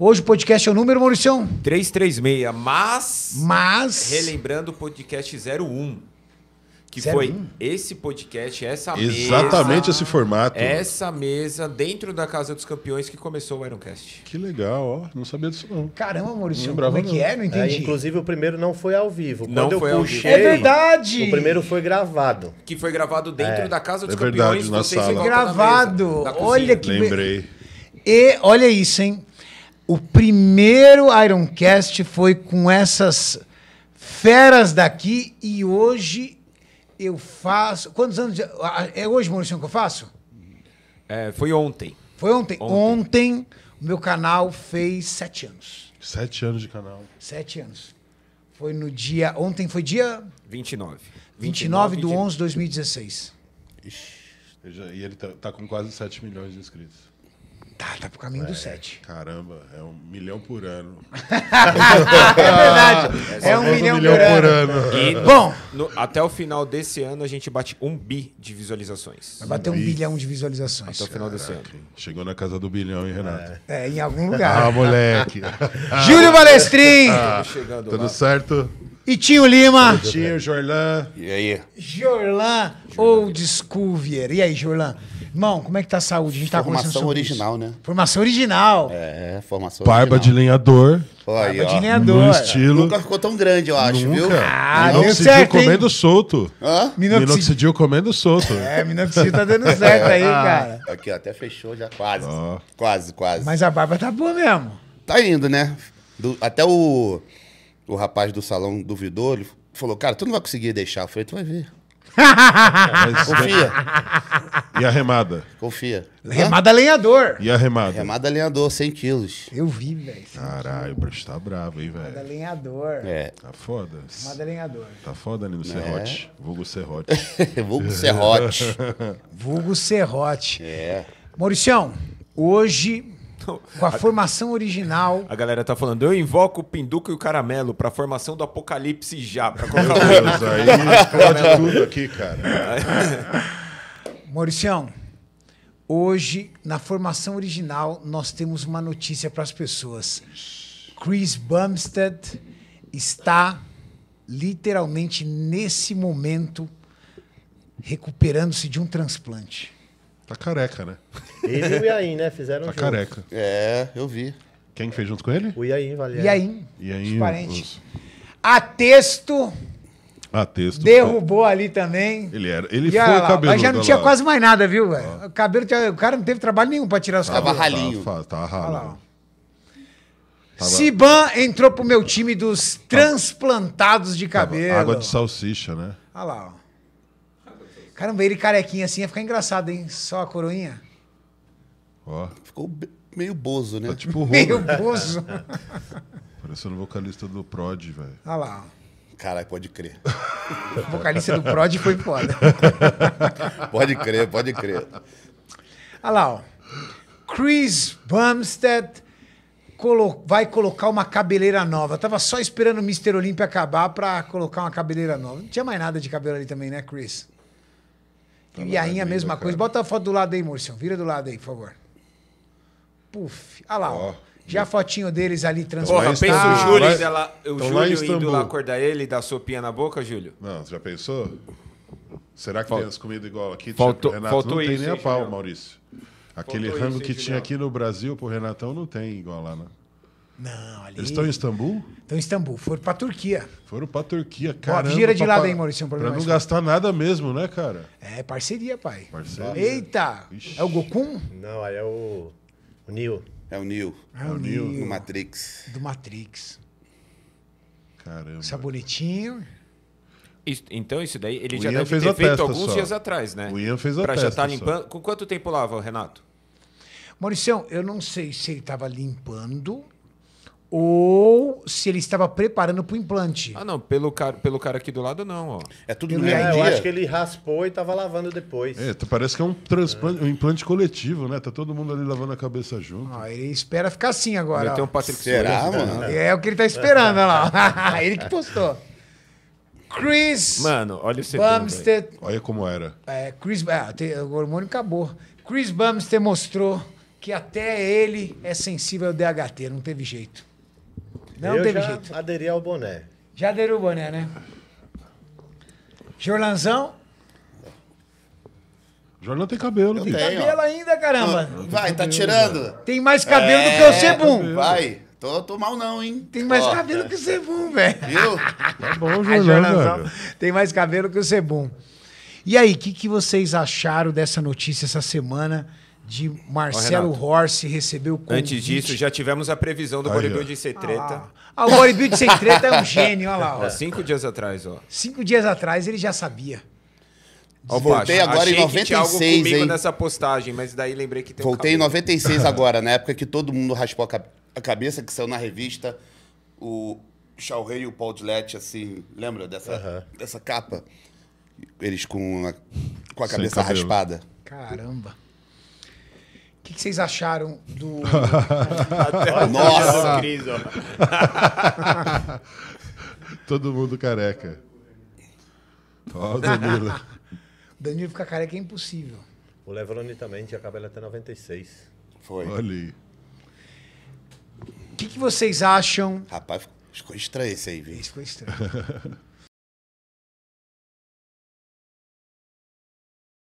Hoje o podcast é o número, Maurício? 336, mas. Mas. Relembrando o podcast 01. Que 01? foi esse podcast, essa Exatamente mesa. Exatamente esse formato. Essa mesa dentro da Casa dos Campeões que começou o Ironcast. Que legal, ó. Não sabia disso, não. Caramba, Maurício, como é que é? Não é, entendi. É, inclusive, o primeiro não foi ao vivo. Quando não eu foi puxei, ao vivo. É verdade! O primeiro foi gravado. Que foi gravado dentro é. da Casa dos é verdade, Campeões. Na sala. Gravado. Mesa, Olha que... Lembrei. E olha isso, hein? O primeiro Ironcast foi com essas feras daqui e hoje eu faço. Quantos anos? Ah, é hoje, Maurício, que eu faço? É, foi ontem. Foi ontem. ontem. o meu canal fez sete anos. Sete anos de canal. Sete anos. Foi no dia. Ontem foi dia. 29. 29, de... 11 de 2016. Ixi. Já, e ele tá, tá, com quase 7 milhões de inscritos. Tá, tá pro caminho é, do 7. Caramba, é um milhão por ano. é verdade. É, é um, milhão, milhão por, por ano. ano. E, é. Bom, no, até o final desse ano a gente bate um bi de visualizações. Vai bater um, um bilhão de visualizações. Até o final Caraca. desse ano. Chegou na casa do bilhão, hein, Renato? É, é em algum lugar. Ah, moleque. Júlio Balestrin! Ah, Tudo lá. certo? E tinha Lima. Tinha Jorlan. E aí? Jorlan, old school, E aí, Jorlan? Irmão, como é que tá a saúde? A gente tá Formação original, isso. né? Formação original. É, formação Barba original. de lenhador. Barba aí, de lenhador. No estilo. Nunca ficou tão grande, eu acho, Nunca. viu? Ah, ah deu certo, comendo hein? solto. Hã? Minoxidil. minoxidil comendo solto. É, minoxidil tá dando certo aí, ah. cara. Aqui, ó, até fechou já quase. Quase, quase. Mas a barba tá boa mesmo. Tá indo, né? Do, até o o rapaz do salão duvidou, ele falou, cara, tu não vai conseguir deixar. Eu falei, tu vai ver. Mas- Confia, é- E a remada? confia. Remada lenhador. E a remada? Remada lenhador, 100 quilos. Eu vi, velho. Caralho, o bruxo tá bravo, velho. Remada lenhador. É, Tá foda. Remada lenhador. Tá foda ali no né? Serrote. Vulgo Serrote. vulgo serrote. Vulgo Serrote. É. Mauricião, hoje então, Com a, a formação original. A galera tá falando, eu invoco o Pinduca e o Caramelo pra formação do Apocalipse já. Pra colocar Meu Deus, aí explode tudo aqui, cara. Mauricião, hoje, na formação original, nós temos uma notícia para as pessoas. Chris Bumstead está literalmente nesse momento recuperando-se de um transplante. Tá careca, né? Ele e o Iain, né? Fizeram tá careca. É, eu vi. Quem fez junto com ele? O Iain, valeu é. Iain. Iain. Os... A texto. A texto. Derrubou ali também. Ele era. Ele e foi o cabelo. Mas já não tinha lá. quase mais nada, viu, velho? Ah. O cabelo tinha, O cara não teve trabalho nenhum pra tirar os tava cabelos. Ralinho. Tava, tava ralinho. Tava ralinho. Siban entrou pro meu time dos transplantados de cabelo. água de salsicha, né? Olha lá, ó. Caramba, ele carequinha assim ia ficar engraçado, hein? Só a coroinha. Ó. Ficou meio bozo, né? Tá tipo Rô, Meio bozo. Parecendo o vocalista do Prod, velho. Olha lá. Caralho, pode crer. O vocalista do Prod foi foda. Pode crer, pode crer. Olha lá, ó. Chris Bumstead colo- vai colocar uma cabeleira nova. Eu tava só esperando o Mr. Olympia acabar pra colocar uma cabeleira nova. Não tinha mais nada de cabelo ali também, né, Chris? Tá e a mesma coisa. Cara. Bota a foto do lado aí, Murcião. Vira do lado aí, por favor. Puf. Olha lá, ó. Já a fotinho deles ali transformando. Porra, pensa ah, o Júlio, lá, indo lá, o então Júlio lá indo lá acordar ele e dar sopinha na boca, Júlio? Não, já pensou? Será que Falt... tem as comidas igual aqui? Faltou, Renato, faltou não tem isso, nem a pau, Maurício. Aquele rango que tinha aqui no Brasil pro Renatão não tem igual lá, né? Não, ali. Eles estão em Istambul? Estão em Istambul. Foram para Turquia. Foram para Turquia, cara. Gira de lado aí, Maurício. para não gastar nada mesmo, né, cara? É, parceria, pai. Parceria. Eita! Ixi. É o Goku? Não, aí é o, o Neo. É o Neo. É, é o Neo. Neo. Do Matrix. Do Matrix. Caramba. Sabonetinho. Isso, então, isso daí, ele o já Ian deve fez ter feito alguns só. dias atrás, né? O Ian fez a pra testa. já estar tá limpando. Só. Com quanto tempo lava, Renato? Maurício eu não sei se ele estava limpando ou se ele estava preparando para o implante. Ah, não, pelo cara, pelo cara aqui do lado, não, ó. É tudo no é, Eu acho que ele raspou e estava lavando depois. É, tá, parece que é um transplante, um implante coletivo, né? Tá todo mundo ali lavando a cabeça junto. Ah, ele espera ficar assim agora. Tem um Patrick Será, Soares, né? mano? É, é, o que ele tá esperando, olha lá. ele que postou. Chris. Mano, olha o Bumstead. Olha como era. É, Chris. Ah, o hormônio acabou. Chris Bumstead mostrou que até ele é sensível ao DHT, não teve jeito. Não eu teve já jeito. aderi ao boné. Já aderiu o boné, né? Jorlanzão? Jorlan tem cabelo. tem cabelo ó. ainda, caramba. Ah, vai, tá cabelo, tirando. Tem mais cabelo é, do que o Cebum, é, Vai. Tô, tô mal não, hein? Tem mais cabelo é. que o Cebum, velho. Viu? Tá bom, Jordan. Tem mais cabelo que o Cebum. E aí, o que, que vocês acharam dessa notícia essa semana? de Marcelo Ô, Horse receber o convite. Antes disso, já tivemos a previsão do de ser treta. Ah, o de sem treta é um gênio, olha lá. Ó. É, cinco dias atrás, ó. Cinco dias atrás ele já sabia. Ó, Voltei agora Achei em 96, que tinha algo comigo hein? nessa postagem, mas daí lembrei que tem Voltei um em 96 agora, na época que todo mundo raspou a, cabeça, que saiu na revista o Shao Rei e o Paul Dillette, assim, lembra dessa, uh -huh. dessa capa? Eles com a, com a cabeça raspada. Caramba que, que vocês acharam do. Nossa! Todo mundo careca. Ó, oh, Danilo. Danilo ficar careca é impossível. O Levroni também tinha cabelo até 96. Foi. Olha O que, que vocês acham. Rapaz, ficou estranho isso aí, viu? ficou estranho.